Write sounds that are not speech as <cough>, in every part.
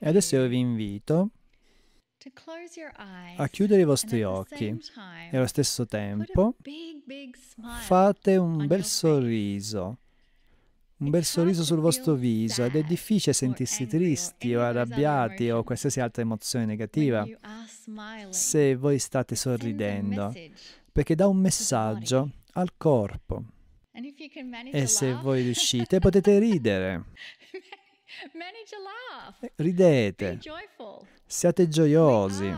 E adesso io vi invito a chiudere i vostri occhi e allo stesso tempo fate un bel sorriso, un bel sorriso sul vostro viso ed è difficile sentirsi tristi o arrabbiati o qualsiasi altra emozione negativa se voi state sorridendo perché dà un messaggio al corpo e se voi riuscite potete ridere. <laughs> <laughs> Eh, ridete, siate gioiosi.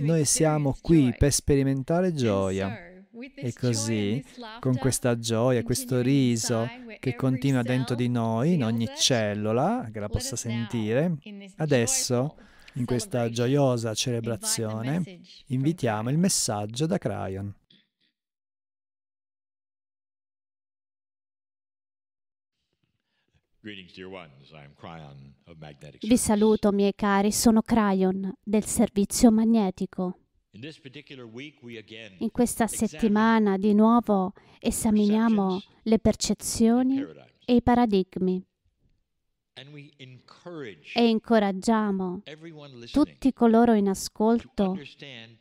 Noi siamo qui per sperimentare gioia. E così, con questa gioia, questo riso che continua dentro di noi, in ogni cellula, che la possa sentire, adesso, in questa gioiosa celebrazione, invitiamo il messaggio da Crayon. Vi saluto miei cari, sono Cryon del servizio magnetico. In questa settimana di nuovo esaminiamo le percezioni e i paradigmi e incoraggiamo tutti coloro in ascolto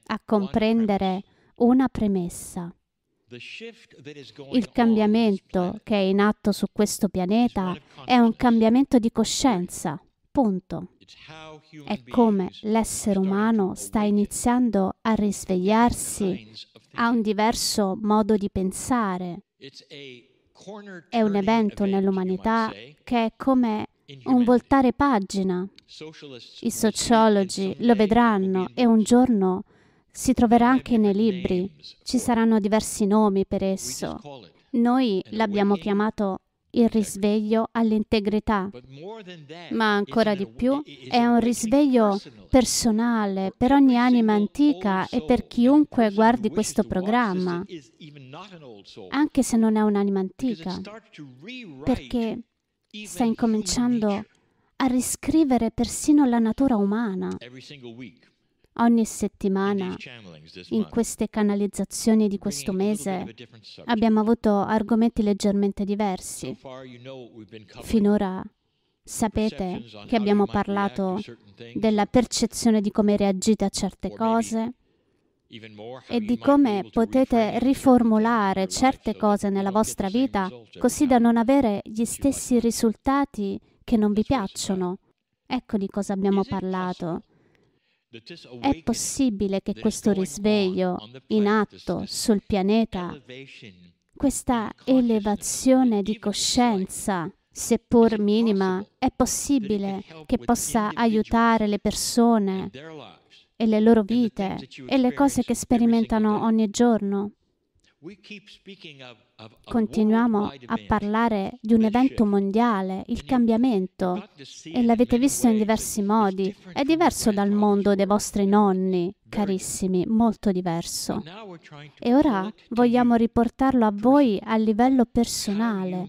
a comprendere una premessa. Il cambiamento che è in atto su questo pianeta è un cambiamento di coscienza, punto. È come l'essere umano sta iniziando a risvegliarsi a un diverso modo di pensare. È un evento nell'umanità che è come un voltare pagina. I sociologi lo vedranno e un giorno si troverà anche nei libri, ci saranno diversi nomi per esso. Noi l'abbiamo chiamato il risveglio all'integrità, ma ancora di più è un risveglio personale per ogni anima antica e per chiunque guardi questo programma, anche se non è un'anima antica, perché sta incominciando a riscrivere persino la natura umana Ogni settimana, in queste canalizzazioni di questo mese, abbiamo avuto argomenti leggermente diversi. Finora sapete che abbiamo parlato della percezione di come reagite a certe cose e di come potete riformulare certe cose nella vostra vita così da non avere gli stessi risultati che non vi piacciono. Ecco di cosa abbiamo parlato. È possibile che questo risveglio in atto sul pianeta, questa elevazione di coscienza, seppur minima, è possibile che possa aiutare le persone e le loro vite e le cose che sperimentano ogni giorno. Continuiamo a parlare di un evento mondiale, il cambiamento, e l'avete visto in diversi modi. È diverso dal mondo dei vostri nonni, carissimi, molto diverso. E ora vogliamo riportarlo a voi a livello personale,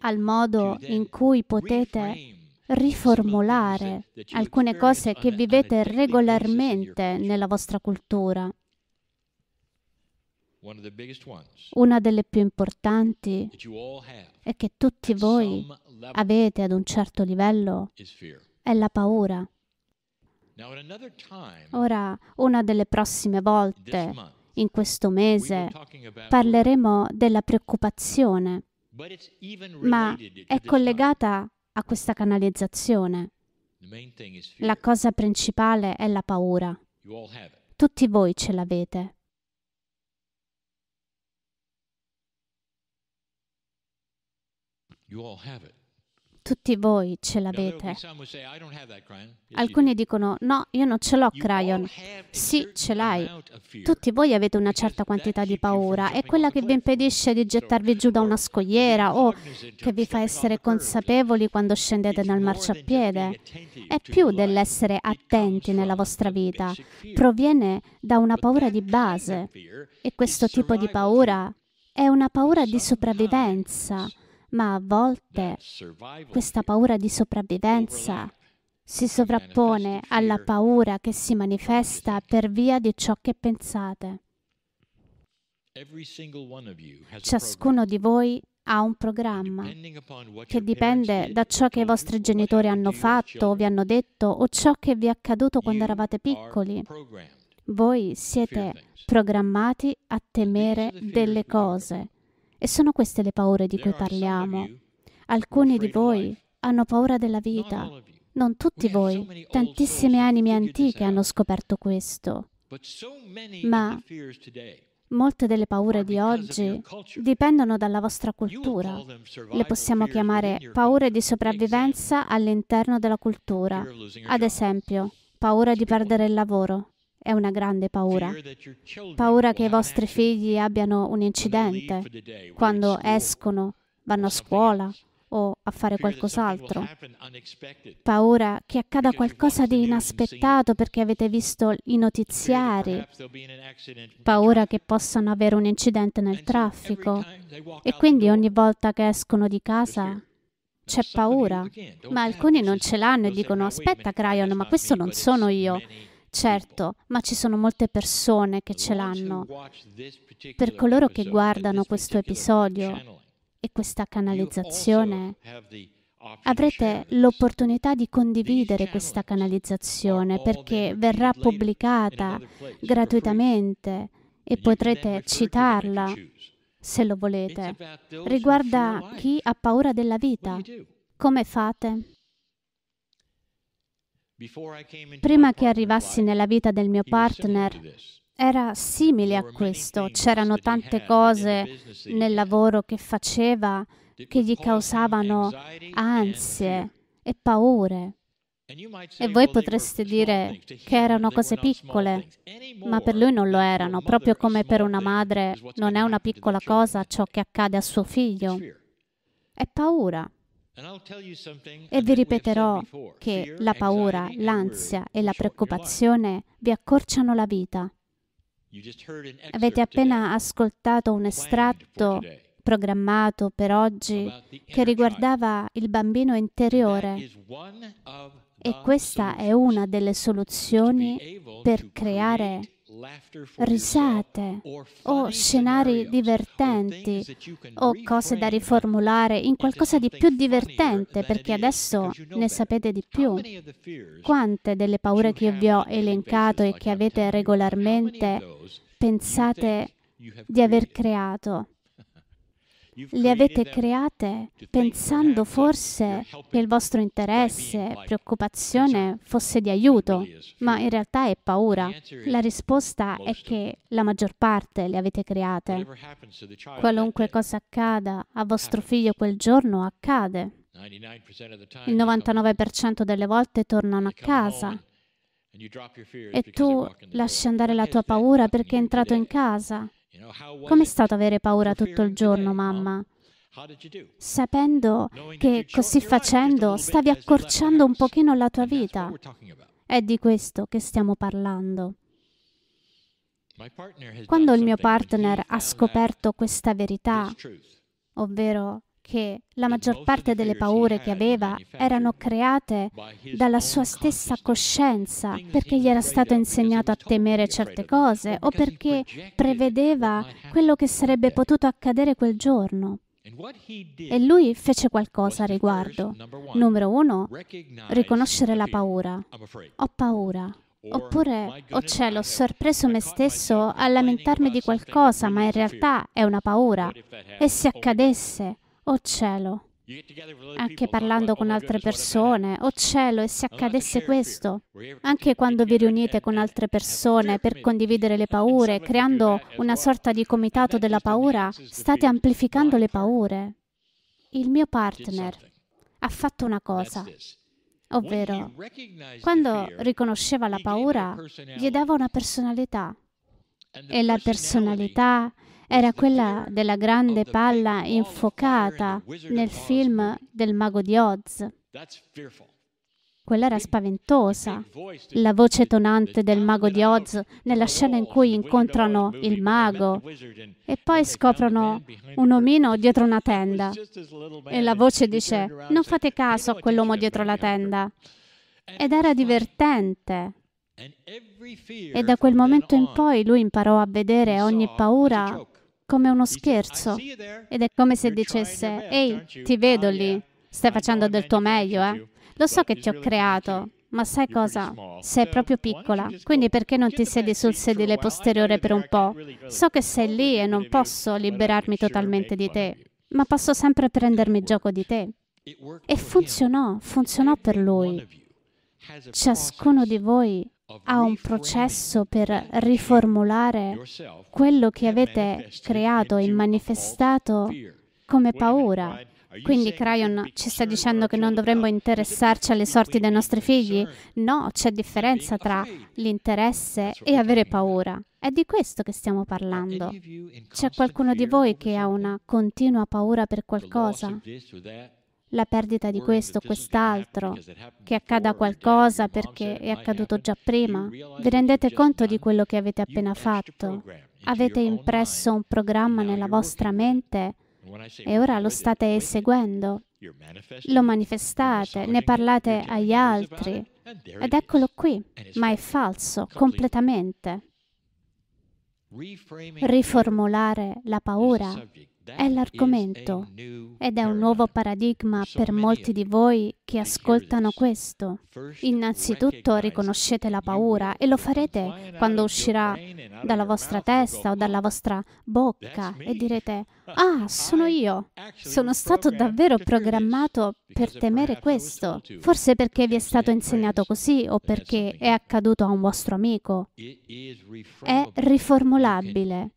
al modo in cui potete riformulare alcune cose che vivete regolarmente nella vostra cultura una delle più importanti e che tutti voi avete ad un certo livello è la paura. Ora, una delle prossime volte in questo mese parleremo della preoccupazione, ma è collegata a questa canalizzazione. La cosa principale è la paura. Tutti voi ce l'avete. Tutti voi ce l'avete. Alcuni dicono no, io non ce l'ho, Crayon. Sì, ce l'hai. Tutti voi avete una certa quantità di paura. È quella che vi impedisce di gettarvi giù da una scogliera o che vi fa essere consapevoli quando scendete dal marciapiede. È più dell'essere attenti nella vostra vita. Proviene da una paura di base. E questo tipo di paura è una paura di sopravvivenza ma a volte questa paura di sopravvivenza si sovrappone alla paura che si manifesta per via di ciò che pensate. Ciascuno di voi ha un programma che dipende da ciò che i vostri genitori hanno fatto o vi hanno detto o ciò che vi è accaduto quando eravate piccoli. Voi siete programmati a temere delle cose e sono queste le paure di cui parliamo. Alcuni di voi hanno paura della vita, non tutti voi. Tantissime anime antiche hanno scoperto questo. Ma molte delle paure di oggi dipendono dalla vostra cultura. Le possiamo chiamare paure di sopravvivenza all'interno della cultura. Ad esempio, paura di perdere il lavoro è una grande paura. Paura che i vostri figli abbiano un incidente quando escono, vanno a scuola o a fare qualcos'altro. Paura che accada qualcosa di inaspettato perché avete visto i notiziari. Paura che possano avere un incidente nel traffico. E quindi ogni volta che escono di casa c'è paura. Ma alcuni non ce l'hanno e dicono aspetta Cryon, ma questo non sono io. Certo, ma ci sono molte persone che ce l'hanno. Per coloro che guardano questo episodio e questa canalizzazione, avrete l'opportunità di condividere questa canalizzazione perché verrà pubblicata gratuitamente e potrete citarla se lo volete. Riguarda chi ha paura della vita. Come fate? Prima che arrivassi nella vita del mio partner, era simile a questo. C'erano tante cose nel lavoro che faceva che gli causavano ansie e paure. E voi potreste dire che erano cose piccole, ma per lui non lo erano, proprio come per una madre non è una piccola cosa ciò che accade a suo figlio. È paura. E vi ripeterò che la paura, l'ansia e la preoccupazione vi accorciano la vita. Avete appena ascoltato un estratto programmato per oggi che riguardava il bambino interiore e questa è una delle soluzioni per creare risate o scenari divertenti o cose da riformulare in qualcosa di più divertente perché adesso ne sapete di più. Quante delle paure che vi ho elencato e che avete regolarmente pensate di aver creato? Le avete create pensando forse che il vostro interesse, preoccupazione fosse di aiuto, ma in realtà è paura. La risposta è che la maggior parte le avete create. Qualunque cosa accada a vostro figlio quel giorno accade. Il 99% delle volte tornano a casa e tu lasci andare la tua paura perché è entrato in casa Com'è stato avere paura tutto il giorno, mamma? Sapendo che così facendo stavi accorciando un pochino la tua vita. È di questo che stiamo parlando. Quando il mio partner ha scoperto questa verità, ovvero che la maggior parte delle paure che aveva erano create dalla sua stessa coscienza, perché gli era stato insegnato a temere certe cose o perché prevedeva quello che sarebbe potuto accadere quel giorno. E lui fece qualcosa a riguardo. Numero uno, riconoscere la paura. Ho paura. Oppure, oh cielo, ho sorpreso me stesso a lamentarmi di qualcosa, ma in realtà è una paura. E se oh accadesse, Oh cielo, anche parlando con altre persone, oh cielo, e se accadesse questo, anche quando vi riunite con altre persone per condividere le paure, creando una sorta di comitato della paura, state amplificando le paure. Il mio partner ha fatto una cosa, ovvero quando riconosceva la paura, gli dava una personalità e la personalità era quella della grande palla infuocata nel film del mago di Oz. Quella era spaventosa, la voce tonante del mago di Oz nella scena in cui incontrano il mago e poi scoprono un omino dietro una tenda. E la voce dice, non fate caso a quell'uomo dietro la tenda. Ed era divertente. E da quel momento in poi lui imparò a vedere ogni paura come uno scherzo ed è come se dicesse, ehi, ti vedo oh, lì, stai facendo del tuo meglio, eh? Lo so che ti ho creato, ma sai cosa? Sei proprio piccola, quindi perché non ti siedi sul sedile posteriore per un po'? So che sei lì e non posso liberarmi totalmente di te, ma posso sempre prendermi gioco di te. E funzionò, funzionò per lui. Ciascuno di voi a un processo per riformulare quello che avete creato e manifestato come paura. Quindi Crayon ci sta dicendo che non dovremmo interessarci alle sorti dei nostri figli? No, c'è differenza tra l'interesse e avere paura. È di questo che stiamo parlando. C'è qualcuno di voi che ha una continua paura per qualcosa? la perdita di questo, quest'altro, che accada qualcosa perché è accaduto già prima. Vi rendete conto di quello che avete appena fatto? Avete impresso un programma nella vostra mente e ora lo state eseguendo. Lo manifestate, ne parlate agli altri ed eccolo qui, ma è falso completamente. Riformulare la paura è l'argomento ed è un nuovo paradigma per molti di voi che ascoltano questo. Innanzitutto riconoscete la paura e lo farete quando uscirà dalla vostra testa o dalla vostra bocca e direte, <laughs> ah, sono io, sono stato davvero programmato per temere questo, forse perché vi è stato insegnato così o perché è accaduto a un vostro amico. È riformulabile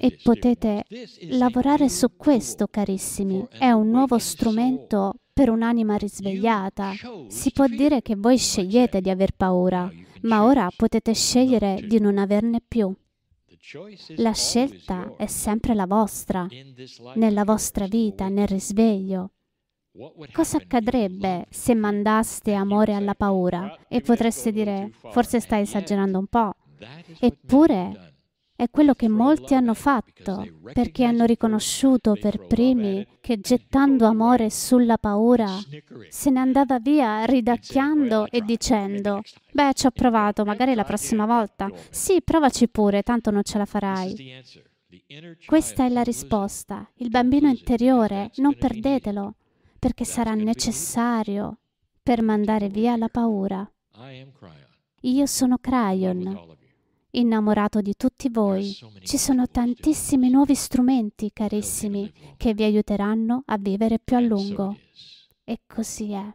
e potete lavorare su questo, carissimi. È un nuovo strumento per un'anima risvegliata. Si può dire che voi scegliete di aver paura, ma ora potete scegliere di non averne più. La scelta è sempre la vostra, nella vostra vita, nel risveglio. Cosa accadrebbe se mandaste amore alla paura e potreste dire forse stai esagerando un po'? Eppure è quello che cioè, molti hanno fatto perché hanno riconosciuto per primi che gettando amore sulla paura se ne andava via ridacchiando e dicendo beh ci ho provato, magari la prossima volta. Sì, provaci pure, tanto non ce la farai. Questa è la risposta. Il bambino interiore, non perdetelo, perché sarà necessario per mandare via la paura. Io sono Cryon innamorato di tutti voi. Ci sono tantissimi nuovi strumenti, carissimi, che vi aiuteranno a vivere più a lungo. E così è.